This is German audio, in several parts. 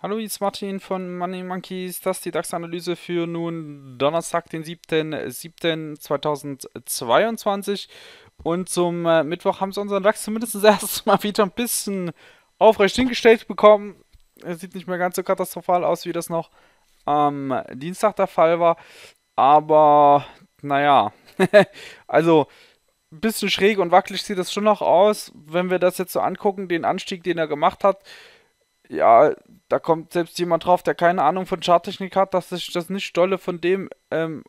Hallo, hier ist Martin von Money Monkeys. Das ist die DAX-Analyse für nun Donnerstag, den 7.7.2022. Und zum äh, Mittwoch haben sie unseren DAX zumindest erstes Mal wieder ein bisschen aufrecht hingestellt bekommen. Es sieht nicht mehr ganz so katastrophal aus, wie das noch am Dienstag der Fall war. Aber naja, also ein bisschen schräg und wackelig sieht das schon noch aus. Wenn wir das jetzt so angucken, den Anstieg, den er gemacht hat, ja, da kommt selbst jemand drauf, der keine Ahnung von Charttechnik hat, dass sich das nicht stolle von dem ähm,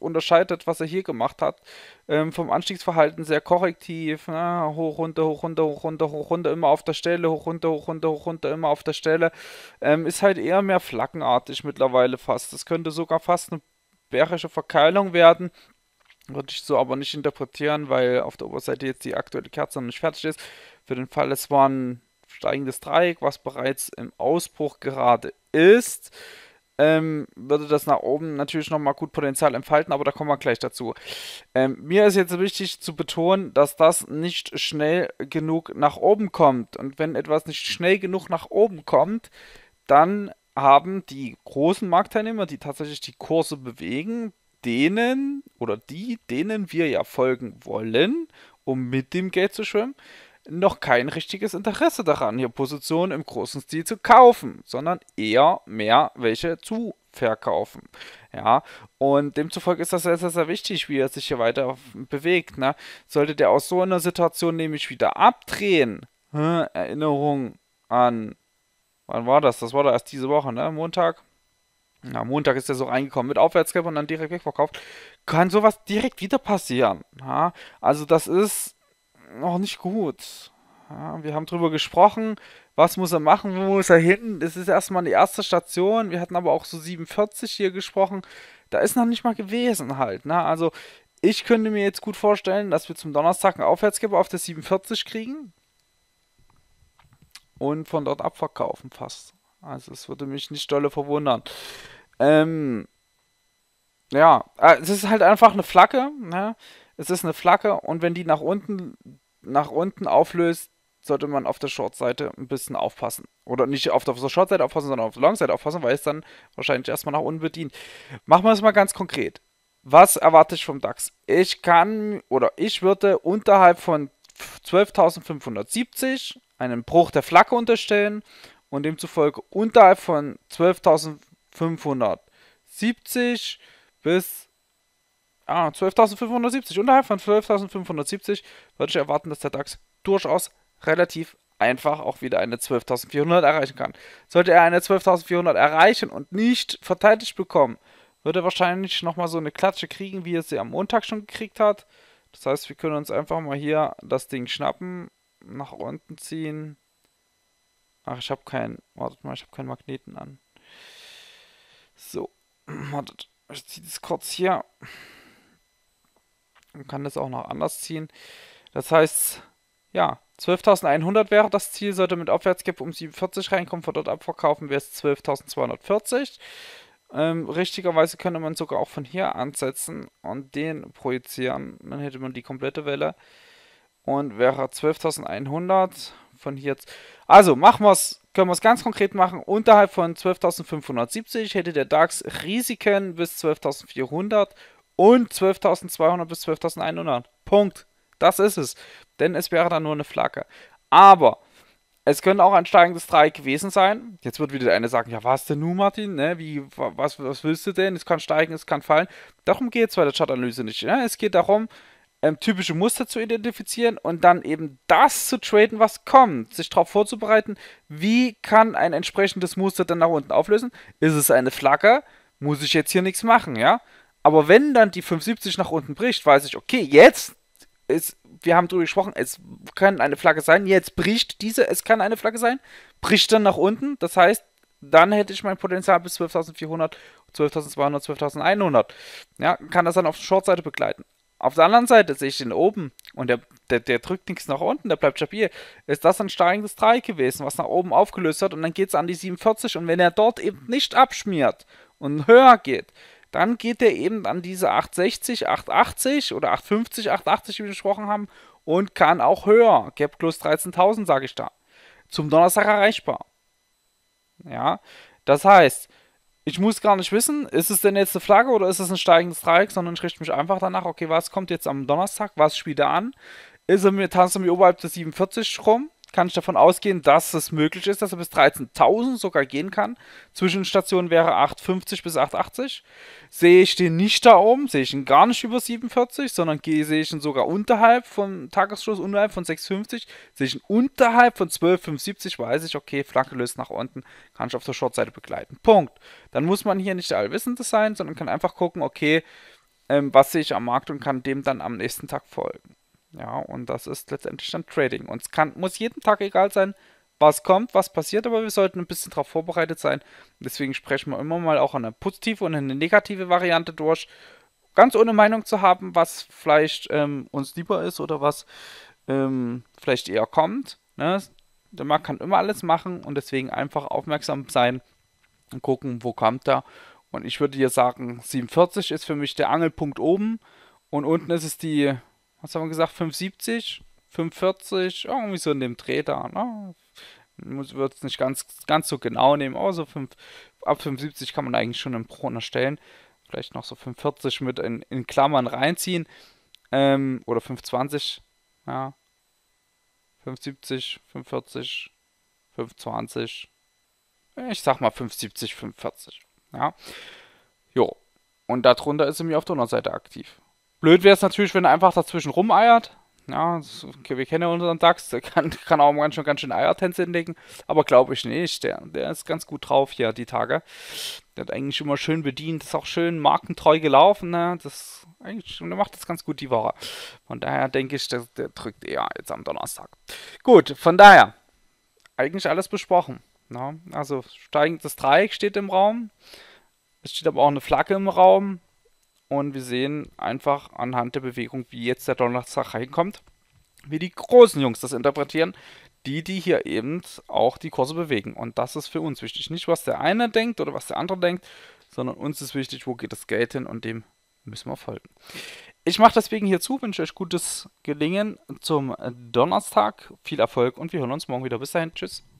unterscheidet, was er hier gemacht hat. Ähm, vom Anstiegsverhalten sehr korrektiv, ne? hoch, runter, hoch, runter, hoch, runter, hoch, runter, immer auf der Stelle, hoch, runter, hoch, runter, hoch, runter, immer auf der Stelle. Ähm, ist halt eher mehr flaggenartig mittlerweile fast. Das könnte sogar fast eine bärische Verkeilung werden. Würde ich so aber nicht interpretieren, weil auf der Oberseite jetzt die aktuelle Kerze noch nicht fertig ist. Für den Fall, es war ein steigendes Dreieck, was bereits im Ausbruch gerade ist, ähm, würde das nach oben natürlich nochmal gut Potenzial entfalten, aber da kommen wir gleich dazu. Ähm, mir ist jetzt wichtig zu betonen, dass das nicht schnell genug nach oben kommt. Und wenn etwas nicht schnell genug nach oben kommt, dann haben die großen Marktteilnehmer, die tatsächlich die Kurse bewegen, denen oder die, denen wir ja folgen wollen, um mit dem Geld zu schwimmen, noch kein richtiges Interesse daran, hier Positionen im großen Stil zu kaufen, sondern eher mehr welche zu verkaufen. Ja, und demzufolge ist das sehr, sehr, sehr wichtig, wie er sich hier weiter bewegt. Ne? Sollte der aus so einer Situation nämlich wieder abdrehen, hm, Erinnerung an, wann war das? Das war da erst diese Woche, ne? Montag, na, Montag ist er so reingekommen mit Aufwärtskap und dann direkt wegverkauft. Kann sowas direkt wieder passieren. Ja? Also das ist noch nicht gut. Ja, wir haben drüber gesprochen, was muss er machen, wo muss er hin. Das ist erstmal die erste Station. Wir hatten aber auch so 47 hier gesprochen. Da ist noch nicht mal gewesen halt. Ne? Also ich könnte mir jetzt gut vorstellen, dass wir zum Donnerstag einen Aufwärtskip auf der 47 kriegen und von dort abverkaufen fast. Also es würde mich nicht dolle verwundern. Ähm, ja, äh, es ist halt einfach eine Flagge. Ne? Es ist eine Flagge und wenn die nach unten, nach unten auflöst, sollte man auf der Short-Seite ein bisschen aufpassen. Oder nicht auf der Short-Seite aufpassen, sondern auf der Long-Seite aufpassen, weil es dann wahrscheinlich erstmal nach unten bedient. Machen wir es mal ganz konkret. Was erwarte ich vom DAX? Ich kann oder ich würde unterhalb von 12.570 einen Bruch der Flagge unterstellen und demzufolge unterhalb von 12.000 570 bis ah, 12.570. Unterhalb von 12.570 würde ich erwarten, dass der DAX durchaus relativ einfach auch wieder eine 12.400 erreichen kann. Sollte er eine 12.400 erreichen und nicht verteidigt bekommen, würde er wahrscheinlich nochmal so eine Klatsche kriegen, wie er sie am Montag schon gekriegt hat. Das heißt, wir können uns einfach mal hier das Ding schnappen, nach unten ziehen. Ach, ich habe keinen, wartet mal, ich habe keinen Magneten an. So, wartet, ich ziehe das kurz hier. Man kann das auch noch anders ziehen. Das heißt, ja, 12.100 wäre das Ziel, sollte mit Abwärtsgap um 47 reinkommen, von dort abverkaufen wäre es 12.240. Ähm, richtigerweise könnte man sogar auch von hier ansetzen und den projizieren. Dann hätte man die komplette Welle und wäre 12.100 von hier. Also machen wir es können wir es ganz konkret machen. Unterhalb von 12.570 hätte der DAX Risiken bis 12.400 und 12.200 bis 12.100. Punkt. Das ist es. Denn es wäre dann nur eine Flagge. Aber es könnte auch ein steigendes Dreieck gewesen sein. Jetzt wird wieder der eine sagen: Ja, was denn nun, Martin? Ne? Wie, was, was willst du denn? Es kann steigen, es kann fallen. Darum geht es bei der Chartanalyse nicht. Ne? Es geht darum, ähm, typische Muster zu identifizieren und dann eben das zu traden, was kommt, sich darauf vorzubereiten, wie kann ein entsprechendes Muster dann nach unten auflösen? Ist es eine Flagge? Muss ich jetzt hier nichts machen, ja? Aber wenn dann die 570 nach unten bricht, weiß ich, okay, jetzt ist, wir haben darüber gesprochen, es kann eine Flagge sein, jetzt bricht diese, es kann eine Flagge sein, bricht dann nach unten, das heißt, dann hätte ich mein Potenzial bis 12.400, 12.200, 12.100. Ja, kann das dann auf der Shortseite begleiten. Auf der anderen Seite sehe ich den oben und der, der, der drückt nichts nach unten, der bleibt stabil. Ist das ein steigendes Dreieck gewesen, was nach oben aufgelöst hat und dann geht es an die 47 und wenn er dort eben nicht abschmiert und höher geht, dann geht er eben an diese 860, 880 oder 850, 880, wie wir gesprochen haben und kann auch höher. Gap plus 13.000 sage ich da. Zum Donnerstag erreichbar. Ja, das heißt, ich muss gar nicht wissen, ist es denn jetzt eine Flagge oder ist es ein steigendes Dreieck, sondern ich richte mich einfach danach, okay, was kommt jetzt am Donnerstag, was spielt er an? Ist er mir, tanzt er mir oberhalb der 47 rum? kann ich davon ausgehen, dass es möglich ist, dass er bis 13.000 sogar gehen kann. Zwischenstation wäre 8,50 bis 8,80. Sehe ich den nicht da oben, sehe ich ihn gar nicht über 47, sondern sehe ich ihn sogar unterhalb vom Tagesschluss, unterhalb von 6,50. Sehe ich ihn unterhalb von 12,75, weiß ich, okay, Flanke löst nach unten, kann ich auf der Shortseite begleiten. Punkt. Dann muss man hier nicht der Allwissende sein, sondern kann einfach gucken, okay, ähm, was sehe ich am Markt und kann dem dann am nächsten Tag folgen. Ja, und das ist letztendlich dann Trading. Uns kann, muss jeden Tag egal sein, was kommt, was passiert, aber wir sollten ein bisschen darauf vorbereitet sein. Deswegen sprechen wir immer mal auch eine positive und eine negative Variante durch. Ganz ohne Meinung zu haben, was vielleicht ähm, uns lieber ist oder was ähm, vielleicht eher kommt. Ne? Der Markt kann immer alles machen und deswegen einfach aufmerksam sein und gucken, wo kommt er. Und ich würde dir sagen, 47 ist für mich der Angelpunkt oben und unten ist es die was haben wir gesagt, 570, 540, irgendwie so in dem Dreh da. Ne? Muss wird es nicht ganz, ganz so genau nehmen, aber oh, so 5, ab 570 kann man eigentlich schon einen Pro erstellen. Vielleicht noch so 540 mit in, in Klammern reinziehen. Ähm, oder 520, ja. 570, 540, 520. Ich sag mal 570, 540. Ja. Jo. Und darunter ist er mir auf der Unterseite aktiv. Blöd wäre es natürlich, wenn er einfach dazwischen rumeiert. Ja, okay, wir kennen unseren DAX, der kann, kann auch ganz schön, ganz schön Eiertänze hinlegen, aber glaube ich nicht. Der, der ist ganz gut drauf hier, die Tage. Der hat eigentlich immer schön bedient, ist auch schön markentreu gelaufen. Ne? Das eigentlich, der macht das ganz gut die Woche. Von daher denke ich, der, der drückt eher jetzt am Donnerstag. Gut, von daher, eigentlich alles besprochen. Ne? Also steigendes Dreieck steht im Raum. Es steht aber auch eine Flagge im Raum. Und wir sehen einfach anhand der Bewegung, wie jetzt der Donnerstag reinkommt, wie die großen Jungs das interpretieren, die, die hier eben auch die Kurse bewegen. Und das ist für uns wichtig. Nicht, was der eine denkt oder was der andere denkt, sondern uns ist wichtig, wo geht das Geld hin und dem müssen wir folgen. Ich mache deswegen hier zu, wünsche euch gutes Gelingen zum Donnerstag, viel Erfolg und wir hören uns morgen wieder. Bis dahin, tschüss.